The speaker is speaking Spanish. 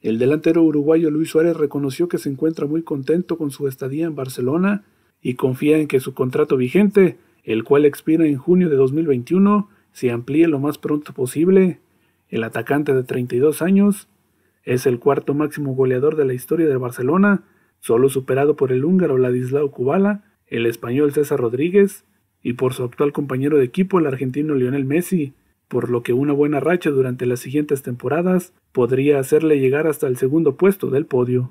El delantero uruguayo Luis Suárez reconoció que se encuentra muy contento con su estadía en Barcelona y confía en que su contrato vigente, el cual expira en junio de 2021, se amplíe lo más pronto posible. El atacante de 32 años es el cuarto máximo goleador de la historia de Barcelona, solo superado por el húngaro Ladislao Kubala, el español César Rodríguez y por su actual compañero de equipo, el argentino Lionel Messi, por lo que una buena racha durante las siguientes temporadas podría hacerle llegar hasta el segundo puesto del podio.